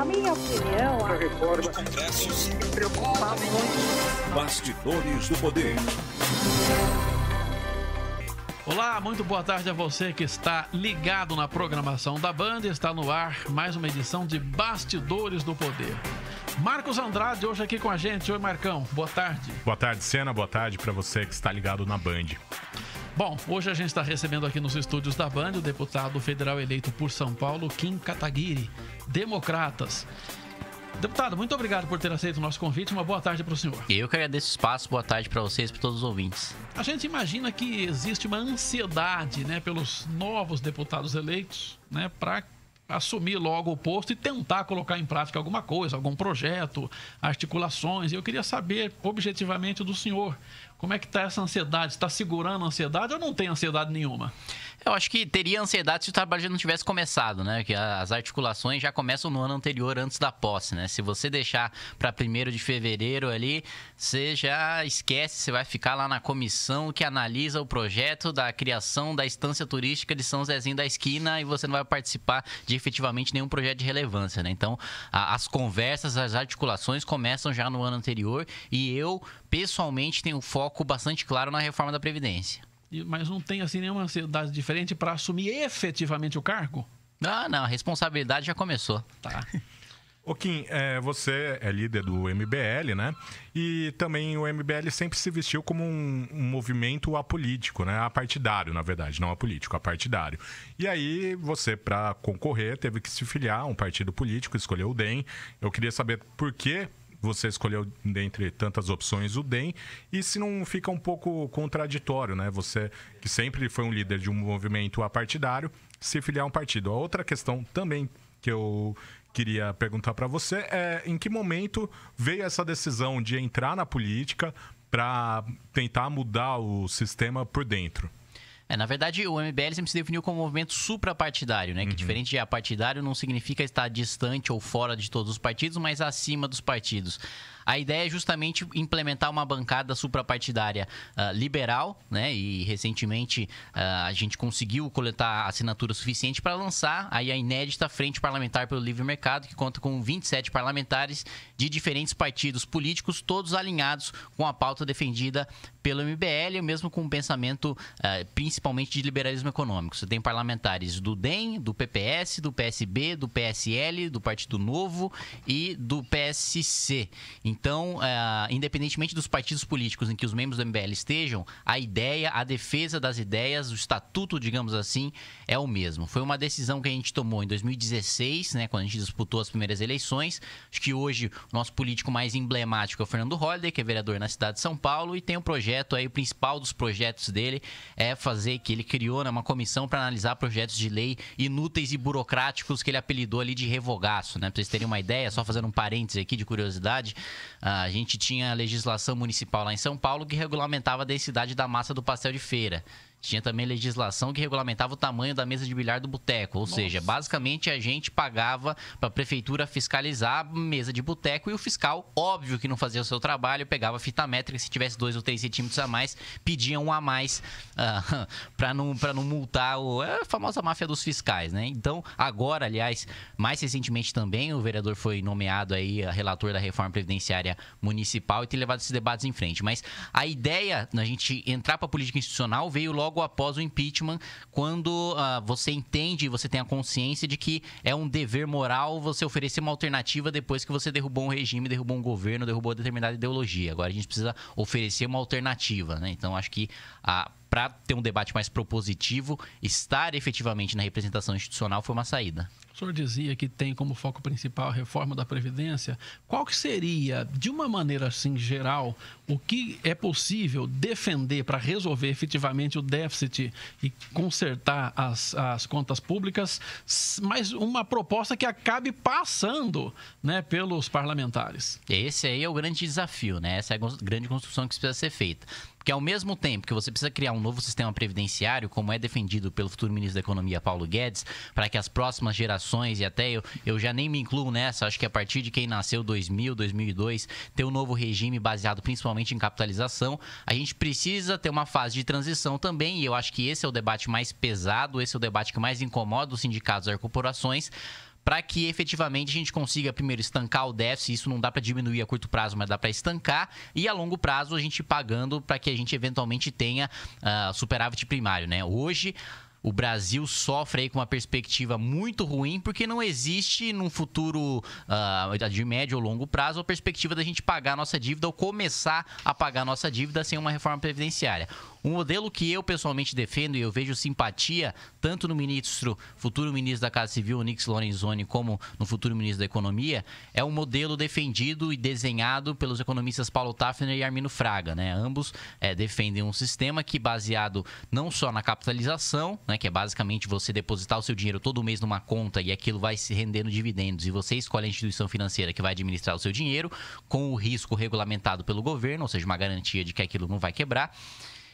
na minha opinião, a reforma me preocupa muito. Bastidores do Poder. Olá, muito boa tarde a você que está ligado na programação da Band. Está no ar mais uma edição de Bastidores do Poder. Marcos Andrade hoje aqui com a gente. Oi, Marcão. Boa tarde. Boa tarde, Cena. Boa tarde para você que está ligado na Band. Bom, hoje a gente está recebendo aqui nos estúdios da Band o deputado federal eleito por São Paulo, Kim Kataguiri, Democratas. Deputado, muito obrigado por ter aceito o nosso convite. Uma boa tarde para o senhor. Eu que agradeço o espaço. Boa tarde para vocês e para todos os ouvintes. A gente imagina que existe uma ansiedade né, pelos novos deputados eleitos né, para assumir logo o posto e tentar colocar em prática alguma coisa, algum projeto, articulações. Eu queria saber objetivamente do senhor como é que está essa ansiedade. Está segurando a ansiedade ou não tem ansiedade nenhuma? Eu acho que teria ansiedade se o trabalho já não tivesse começado, né? Que as articulações já começam no ano anterior, antes da posse, né? Se você deixar para 1 de fevereiro ali, você já esquece, você vai ficar lá na comissão que analisa o projeto da criação da estância turística de São Zezinho da Esquina e você não vai participar de efetivamente nenhum projeto de relevância, né? Então, a, as conversas, as articulações começam já no ano anterior e eu, pessoalmente, tenho foco bastante claro na reforma da Previdência mas não tem assim nenhuma ansiedade diferente para assumir efetivamente o cargo? Ah, não, a responsabilidade já começou. Tá. Ô Kim, é, você é líder do MBL, né? E também o MBL sempre se vestiu como um, um movimento apolítico, né? Apartidário, na verdade, não apolítico, apartidário. E aí você, para concorrer, teve que se filiar a um partido político, escolheu o DEM. Eu queria saber por que você escolheu dentre tantas opções o DEM e se não fica um pouco contraditório, né? Você que sempre foi um líder de um movimento apartidário, se filiar a um partido. A outra questão também que eu queria perguntar para você é em que momento veio essa decisão de entrar na política para tentar mudar o sistema por dentro? É, na verdade, o MBL sempre se definiu como um movimento suprapartidário, né? Uhum. Que diferente de apartidário, não significa estar distante ou fora de todos os partidos, mas acima dos partidos. A ideia é justamente implementar uma bancada suprapartidária uh, liberal, né? E recentemente uh, a gente conseguiu coletar assinatura suficiente para lançar aí a inédita Frente Parlamentar pelo Livre Mercado, que conta com 27 parlamentares de diferentes partidos políticos, todos alinhados com a pauta defendida pelo MBL, mesmo com o pensamento uh, principalmente de liberalismo econômico. Você tem parlamentares do DEM, do PPS, do PSB, do PSL, do Partido Novo e do PSC. Então, então, é, independentemente dos partidos políticos em que os membros do MBL estejam, a ideia, a defesa das ideias, o estatuto, digamos assim, é o mesmo. Foi uma decisão que a gente tomou em 2016, né, quando a gente disputou as primeiras eleições. Acho que hoje o nosso político mais emblemático é o Fernando Holliday, que é vereador na cidade de São Paulo e tem um projeto aí, o principal dos projetos dele é fazer que ele criou né, uma comissão para analisar projetos de lei inúteis e burocráticos que ele apelidou ali de revogaço, né? Pra vocês terem uma ideia, só fazendo um parênteses aqui de curiosidade, ah, a gente tinha legislação municipal lá em São Paulo que regulamentava a densidade da massa do pastel de feira. Tinha também legislação que regulamentava o tamanho da mesa de bilhar do boteco, ou Nossa. seja, basicamente a gente pagava para a prefeitura fiscalizar a mesa de boteco e o fiscal, óbvio que não fazia o seu trabalho, pegava fita métrica, se tivesse dois ou três centímetros a mais, pedia um a mais uh, ah, para não, não multar o, é a famosa máfia dos fiscais, né? Então, agora, aliás, mais recentemente também, o vereador foi nomeado aí relator da reforma previdenciária municipal e tem levado esses debates em frente. Mas a ideia da gente entrar para a política institucional veio logo logo após o impeachment, quando ah, você entende, você tem a consciência de que é um dever moral você oferecer uma alternativa depois que você derrubou um regime, derrubou um governo, derrubou determinada ideologia. Agora a gente precisa oferecer uma alternativa, né? Então acho que a para ter um debate mais propositivo, estar efetivamente na representação institucional foi uma saída. O senhor dizia que tem como foco principal a reforma da Previdência. Qual que seria, de uma maneira assim geral, o que é possível defender para resolver efetivamente o déficit e consertar as, as contas públicas, mas uma proposta que acabe passando né, pelos parlamentares? Esse aí é o grande desafio, né? Essa é a grande construção que precisa ser feita. Porque ao mesmo tempo que você precisa criar um novo sistema previdenciário, como é defendido pelo futuro ministro da Economia, Paulo Guedes, para que as próximas gerações, e até eu, eu já nem me incluo nessa, acho que a partir de quem nasceu 2000, 2002, ter um novo regime baseado principalmente em capitalização, a gente precisa ter uma fase de transição também, e eu acho que esse é o debate mais pesado, esse é o debate que mais incomoda os sindicatos e as corporações, para que efetivamente a gente consiga primeiro estancar o déficit, isso não dá para diminuir a curto prazo, mas dá para estancar, e a longo prazo a gente pagando para que a gente eventualmente tenha uh, superávit primário, né? Hoje o Brasil sofre aí com uma perspectiva muito ruim, porque não existe num futuro uh, de médio ou longo prazo a perspectiva da gente pagar nossa dívida ou começar a pagar nossa dívida sem uma reforma previdenciária. Um modelo que eu pessoalmente defendo e eu vejo simpatia tanto no ministro, futuro ministro da Casa Civil, Nix Lorenzoni, como no futuro ministro da Economia, é um modelo defendido e desenhado pelos economistas Paulo Tafner e Armino Fraga. Né? Ambos é, defendem um sistema que, baseado não só na capitalização, né, que é basicamente você depositar o seu dinheiro todo mês numa conta e aquilo vai se rendendo dividendos e você escolhe a instituição financeira que vai administrar o seu dinheiro com o risco regulamentado pelo governo, ou seja, uma garantia de que aquilo não vai quebrar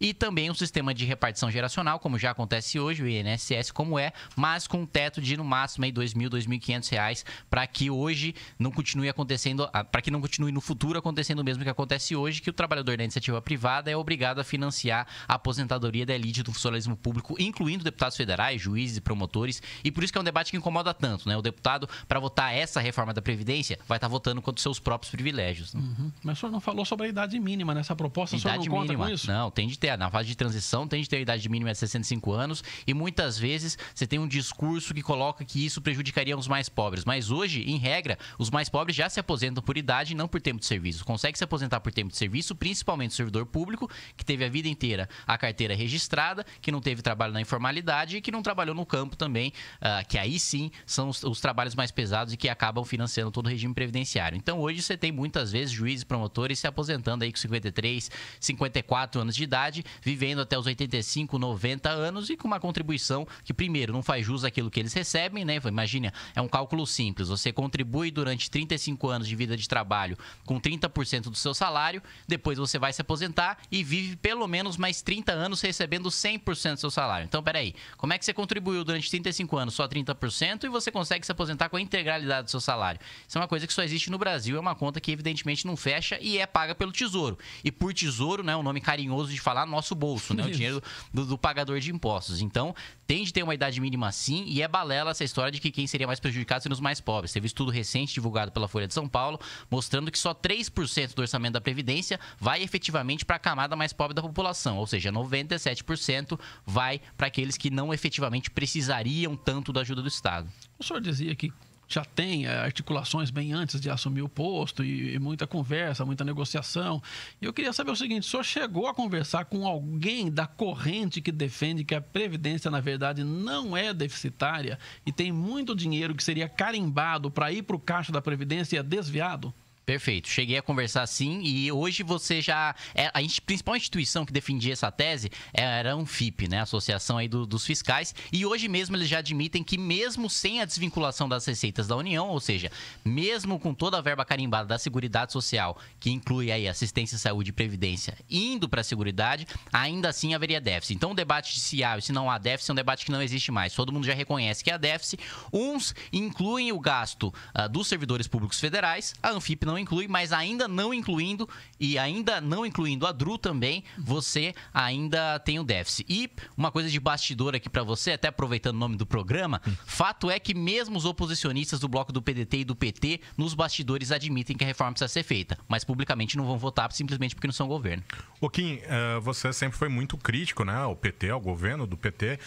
e também um sistema de repartição geracional, como já acontece hoje, o INSS como é, mas com um teto de no máximo aí R$ 2.000, R$ reais para que hoje não continue acontecendo, ah, para que não continue no futuro acontecendo o mesmo que acontece hoje, que o trabalhador da iniciativa privada é obrigado a financiar a aposentadoria da elite do funcionalismo público, incluindo deputados federais, juízes e promotores, e por isso que é um debate que incomoda tanto, né? O deputado, para votar essa reforma da Previdência, vai estar tá votando contra os seus próprios privilégios. Né? Uhum. Mas o senhor não falou sobre a idade mínima nessa né? proposta, idade o senhor não mínima. com isso? Não, tem de ter até na fase de transição tem de ter a idade mínima de 65 anos e muitas vezes você tem um discurso que coloca que isso prejudicaria os mais pobres. Mas hoje, em regra, os mais pobres já se aposentam por idade e não por tempo de serviço. Consegue se aposentar por tempo de serviço, principalmente o servidor público, que teve a vida inteira a carteira registrada, que não teve trabalho na informalidade e que não trabalhou no campo também, uh, que aí sim são os, os trabalhos mais pesados e que acabam financiando todo o regime previdenciário. Então hoje você tem muitas vezes juízes, promotores se aposentando aí com 53, 54 anos de idade idade, vivendo até os 85, 90 anos e com uma contribuição que, primeiro, não faz jus àquilo que eles recebem, né? Imagina, é um cálculo simples. Você contribui durante 35 anos de vida de trabalho com 30% do seu salário, depois você vai se aposentar e vive pelo menos mais 30 anos recebendo 100% do seu salário. Então, peraí, como é que você contribuiu durante 35 anos só 30% e você consegue se aposentar com a integralidade do seu salário? Isso é uma coisa que só existe no Brasil, é uma conta que evidentemente não fecha e é paga pelo Tesouro. E por Tesouro, né, um nome carinhoso de falar, nosso bolso, né? Isso. O dinheiro do, do, pagador de impostos. Então, tem de ter uma idade mínima sim, e é balela essa história de que quem seria mais prejudicado seriam os mais pobres. Teve um estudo recente divulgado pela Folha de São Paulo, mostrando que só 3% do orçamento da Previdência vai efetivamente para a camada mais pobre da população, ou seja, 97% vai para aqueles que não efetivamente precisariam tanto da ajuda do Estado. O senhor dizia que já tem eh, articulações bem antes de assumir o posto e, e, muita conversa, muita negociação. E eu queria saber o seguinte: o senhor chegou a conversar com alguém da corrente que defende que a Previdência, na verdade, não é deficitária e tem muito dinheiro que seria carimbado para ir para o caixa da Previdência e é desviado? Perfeito. Cheguei a conversar sim e hoje você já. É, a principal instituição que defendia essa tese era a Anfip, né? A Associação aí do, dos Fiscais. E hoje mesmo eles já admitem que, mesmo sem a desvinculação das receitas da União, ou seja, mesmo com toda a verba carimbada da Seguridade Social, que inclui aí assistência, saúde e previdência, indo para a Seguridade, ainda assim haveria déficit. Então o debate se há e se não há déficit é um debate que não existe mais. Todo mundo já reconhece que há déficit. Uns incluem o gasto uh, dos servidores públicos federais, a Anfip não não inclui, mas ainda não incluindo e ainda não incluindo a Dru também, você ainda tem o um déficit. E uma coisa de bastidor aqui para você, até aproveitando o nome do programa, hum. fato é que mesmo os oposicionistas do bloco do PDT e do PT nos bastidores admitem que a reforma precisa ser feita, mas publicamente não vão votar simplesmente porque não são governo. O Kim, eh, você sempre foi muito crítico, né, ao PT, ao governo do PT.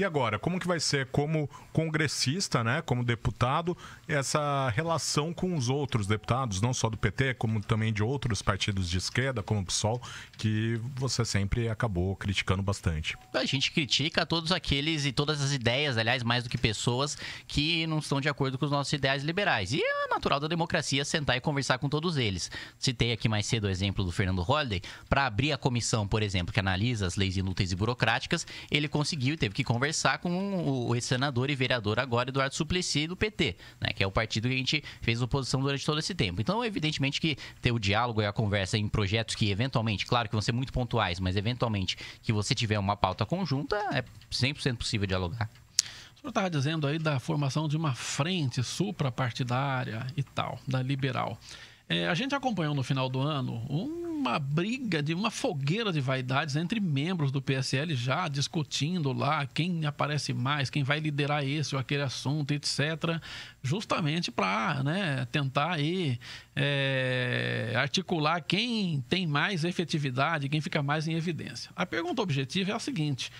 E agora, como que vai ser como congressista, né, como deputado, essa relação com os outros deputados, não só do PT, como também de outros partidos de esquerda, como o PSOL, que você sempre acabou criticando bastante? A gente critica todos aqueles e todas as ideias, aliás, mais do que pessoas, que não estão de acordo com os nossos ideais liberais. E é natural da democracia sentar e conversar com todos eles. Citei aqui mais cedo o exemplo do Fernando Holliday. Para abrir a comissão, por exemplo, que analisa as leis inúteis e burocráticas, ele conseguiu e teve que conversar conversar com o ex-senador e vereador agora, Eduardo Suplicy, do PT, né, que é o partido que a gente fez oposição durante todo esse tempo. Então, evidentemente que ter o diálogo e a conversa em projetos que, eventualmente, claro que vão ser muito pontuais, mas eventualmente que você tiver uma pauta conjunta, é 100% possível dialogar. O senhor estava dizendo aí da formação de uma frente suprapartidária e tal, da liberal. É, a gente acompanhou no final do ano um uma briga, de uma fogueira de vaidades entre membros do PSL já discutindo lá quem aparece mais, quem vai liderar esse ou aquele assunto, etc. Justamente para né, tentar aí, é, articular quem tem mais efetividade, quem fica mais em evidência. A pergunta objetiva é a seguinte: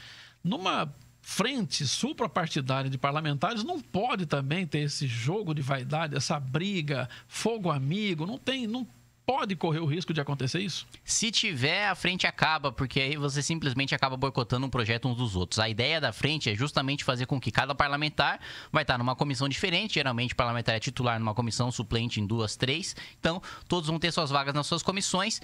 numa frente suprapartidária de parlamentares não pode também ter esse jogo de vaidade, essa briga, fogo amigo, não tem, não pode correr o risco de acontecer isso? Se tiver, a frente acaba, porque aí você simplesmente acaba boicotando um projeto uns dos outros. A ideia da frente é justamente fazer com que cada parlamentar vai estar numa comissão diferente. Geralmente, o parlamentar é titular numa comissão, suplente em duas, três. Então, todos vão ter suas vagas nas suas comissões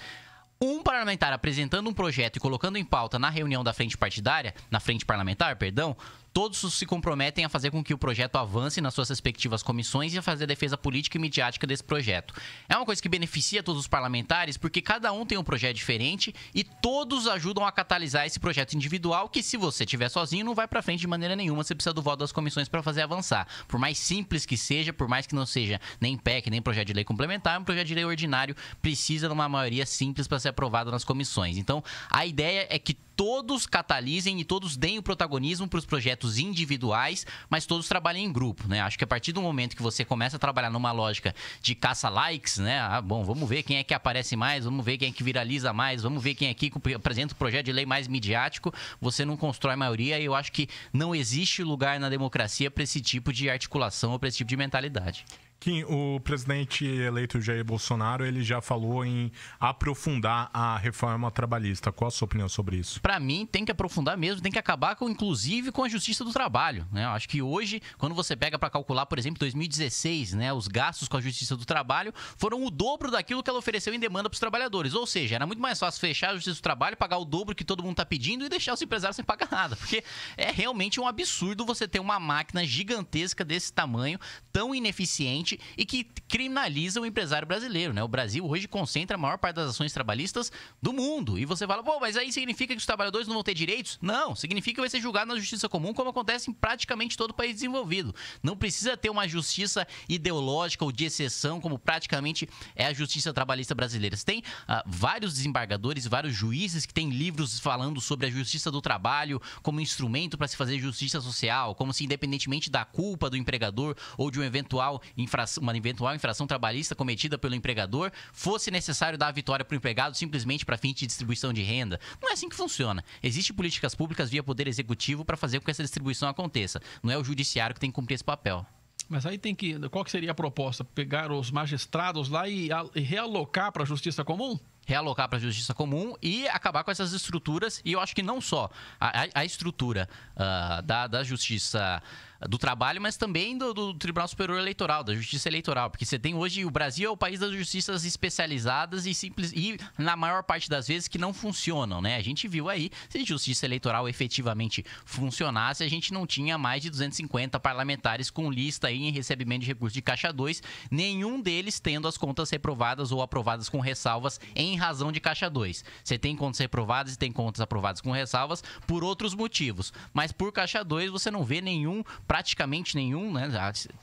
um parlamentar apresentando um projeto e colocando em pauta na reunião da frente partidária, na frente parlamentar, perdão, Todos se comprometem a fazer com que o projeto avance nas suas respectivas comissões e a fazer a defesa política e midiática desse projeto. É uma coisa que beneficia todos os parlamentares, porque cada um tem um projeto diferente e todos ajudam a catalisar esse projeto individual que, se você tiver sozinho, não vai para frente de maneira nenhuma. Você precisa do voto das comissões para fazer avançar. Por mais simples que seja, por mais que não seja nem PEC, nem projeto de lei complementar, um projeto de lei ordinário precisa de uma maioria simples para ser aprovado nas comissões. Então, a ideia é que todos catalisem e todos deem o protagonismo para os projetos individuais, mas todos trabalhem em grupo, né? Acho que a partir do momento que você começa a trabalhar numa lógica de caça likes, né? Ah, bom, vamos ver quem é que aparece mais, vamos ver quem é que viraliza mais, vamos ver quem é que apresenta o projeto de lei mais midiático, você não constrói maioria e eu acho que não existe lugar na democracia para esse tipo de articulação ou para esse tipo de mentalidade. Kim, o presidente eleito Jair Bolsonaro ele já falou em aprofundar a reforma trabalhista. Qual a sua opinião sobre isso? Para mim, tem que aprofundar mesmo, tem que acabar com, inclusive, com a justiça do trabalho. Né? Eu acho que hoje, quando você pega para calcular, por exemplo, 2016, né, os gastos com a justiça do trabalho foram o dobro daquilo que ela ofereceu em demanda para os trabalhadores. Ou seja, era muito mais fácil fechar a justiça do trabalho, pagar o dobro que todo mundo está pedindo e deixar os empresários sem pagar nada. Porque é realmente um absurdo você ter uma máquina gigantesca desse tamanho, tão ineficiente e que criminaliza o empresário brasileiro. Né? O Brasil hoje concentra a maior parte das ações trabalhistas do mundo. E você fala, pô, mas aí significa que os trabalhadores não vão ter direitos? Não, significa que vai ser julgado na justiça comum, como acontece em praticamente todo o país desenvolvido. Não precisa ter uma justiça ideológica ou de exceção, como praticamente é a justiça trabalhista brasileira. Você tem ah, vários desembargadores, vários juízes que têm livros falando sobre a justiça do trabalho como instrumento para se fazer justiça social, como se independentemente da culpa do empregador ou de um eventual infração infração, uma eventual infração trabalhista cometida pelo empregador, fosse necessário dar a vitória para o empregado simplesmente para fins de distribuição de renda. Não é assim que funciona. Existem políticas públicas via poder executivo para fazer com que essa distribuição aconteça. Não é o judiciário que tem que cumprir esse papel. Mas aí tem que. Qual que seria a proposta? Pegar os magistrados lá e, e realocar para a justiça comum? realocar para a justiça comum e acabar com essas estruturas. E eu acho que não só a, a estrutura uh, da, da justiça do trabalho, mas também do, do, Tribunal Superior Eleitoral, da Justiça Eleitoral, porque você tem hoje o Brasil é o país das justiças especializadas e simples e na maior parte das vezes que não funcionam, né? A gente viu aí se justiça eleitoral efetivamente funcionasse, a gente não tinha mais de 250 parlamentares com lista aí em recebimento de recursos de caixa 2, nenhum deles tendo as contas reprovadas ou aprovadas com ressalvas em razão de caixa 2. Você tem contas reprovadas e tem contas aprovadas com ressalvas por outros motivos, mas por caixa 2 você não vê nenhum praticamente nenhum, né?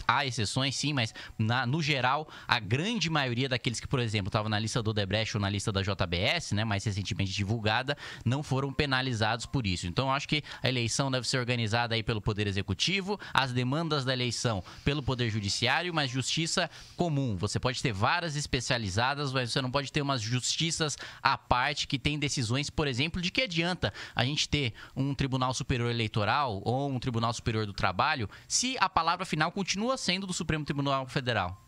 Há exceções, sim, mas na, no geral, a grande maioria daqueles que, por exemplo, estavam na lista do Debrecht ou na lista da JBS, né? Mais recentemente divulgada, não foram penalizados por isso. Então, acho que a eleição deve ser organizada aí pelo Poder Executivo, as demandas da eleição pelo Poder Judiciário, mas justiça comum. Você pode ter varas especializadas, mas você não pode ter umas justiças à parte que tem decisões, por exemplo, de que adianta a gente ter um Tribunal Superior Eleitoral ou um Tribunal Superior do Trabalho trabalho se a palavra final continua sendo do Supremo Tribunal Federal?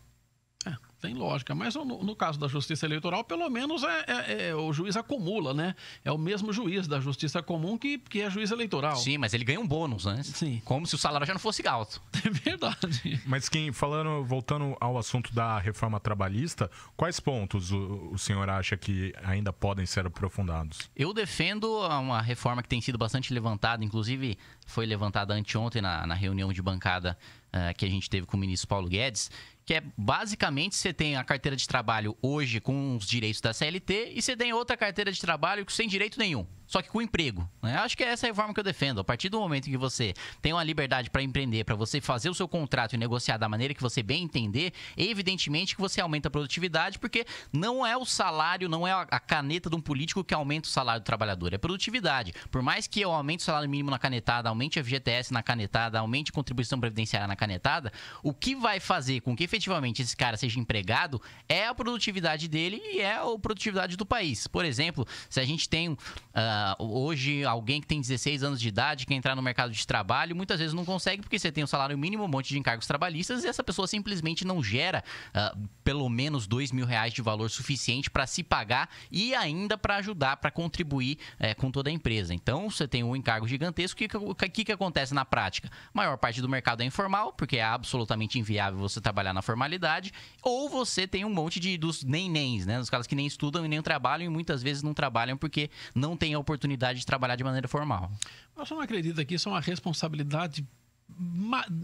tem lógica. Mas no, no caso da justiça eleitoral, pelo menos é, é, é, o juiz acumula, né? É o mesmo juiz da justiça comum que, que é juiz eleitoral. Sim, mas ele ganha um bônus, né? Sim. Como se o salário já não fosse alto. É verdade. Mas quem, falando, voltando ao assunto da reforma trabalhista, quais pontos o, o senhor acha que ainda podem ser aprofundados? Eu defendo uma reforma que tem sido bastante levantada, inclusive foi levantada anteontem na, na reunião de bancada eh, que a gente teve com o ministro Paulo Guedes, que é basicamente você tem a carteira de trabalho hoje com os direitos da CLT e você tem outra carteira de trabalho sem direito nenhum só que com emprego. Né? Acho que essa é a reforma que eu defendo. A partir do momento que você tem uma liberdade para empreender, para você fazer o seu contrato e negociar da maneira que você bem entender, evidentemente que você aumenta a produtividade, porque não é o salário, não é a caneta de um político que aumenta o salário do trabalhador, é produtividade. Por mais que eu aumente o salário mínimo na canetada, aumente a FGTS na canetada, aumente a contribuição previdenciária na canetada, o que vai fazer com que efetivamente esse cara seja empregado é a produtividade dele e é a produtividade do país. Por exemplo, se a gente tem. Uh, hoje, alguém que tem 16 anos de idade, que entrar no mercado de trabalho, muitas vezes não consegue porque você tem um salário mínimo, um monte de encargos trabalhistas e essa pessoa simplesmente não gera uh, pelo menos dois mil reais de valor suficiente para se pagar e ainda para ajudar, para contribuir eh, com toda a empresa. Então, você tem um encargo gigantesco. O que, que, que acontece na prática? A maior parte do mercado é informal, porque é absolutamente inviável você trabalhar na formalidade, ou você tem um monte de dos nem-nens, né? Dos caras que nem estudam e nem trabalham e muitas vezes não trabalham porque não tem a oportunidade de trabalhar de maneira formal. Eu só não acredito que isso é uma responsabilidade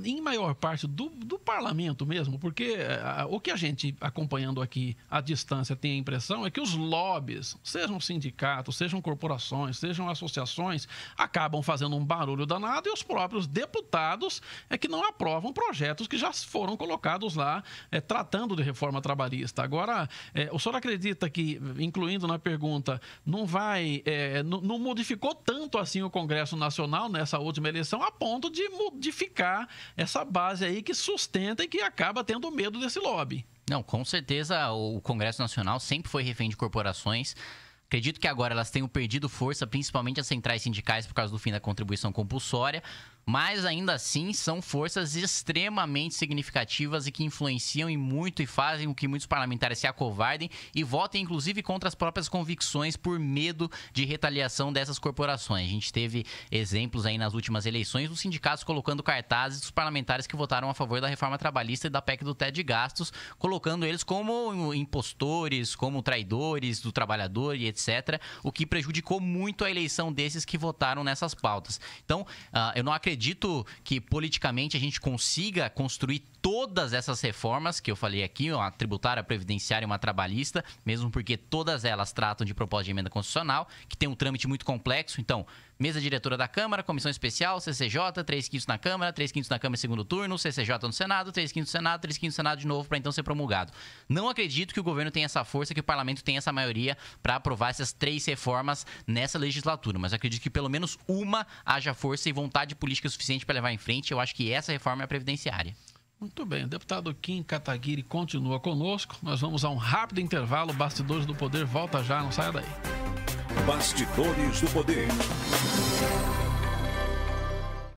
em maior parte do, do parlamento mesmo, porque eh, o que a gente acompanhando aqui à distância tem a impressão é que os lobbies, sejam sindicatos, sejam corporações, sejam associações, acabam fazendo um barulho danado e os próprios deputados é que não aprovam projetos que já foram colocados lá é, tratando de reforma trabalhista. Agora, é, o senhor acredita que, incluindo na pergunta, não vai, é, não, não modificou tanto assim o Congresso Nacional nessa última eleição a ponto de, modificar solidificar essa base aí que sustenta e que acaba tendo medo desse lobby. Não, com certeza o Congresso Nacional sempre foi refém de corporações. Acredito que agora elas tenham perdido força, principalmente as centrais sindicais, por causa do fim da contribuição compulsória mas ainda assim são forças extremamente significativas e que influenciam e muito e fazem com que muitos parlamentares se acovardem e votem inclusive contra as próprias convicções por medo de retaliação dessas corporações. A gente teve exemplos aí nas últimas eleições dos sindicatos colocando cartazes dos parlamentares que votaram a favor da reforma trabalhista e da PEC do TED de gastos, colocando eles como impostores, como traidores do trabalhador e etc, o que prejudicou muito a eleição desses que votaram nessas pautas. Então, ah, eu não acredito acredito que politicamente a gente consiga construir todas essas reformas que eu falei aqui, uma tributária, a previdenciária e uma trabalhista, mesmo porque todas elas tratam de proposta de emenda constitucional, que tem um trâmite muito complexo. Então, Mesa diretora da Câmara, comissão especial, CCJ, 3 quintos na Câmara, 3 quintos na Câmara em segundo turno, CCJ no Senado, 3 quintos no Senado, 3 quintos no Senado de novo para então ser promulgado. Não acredito que o governo tenha essa força, que o parlamento tenha essa maioria para aprovar essas três reformas nessa legislatura, mas acredito que pelo menos uma haja força e vontade política suficiente para levar em frente. Eu acho que essa reforma é previdenciária. Muito bem, o deputado Kim Kataguiri continua conosco. Nós vamos a um rápido intervalo. Bastidores do Poder volta já, não saia daí. Bastidores do Poder.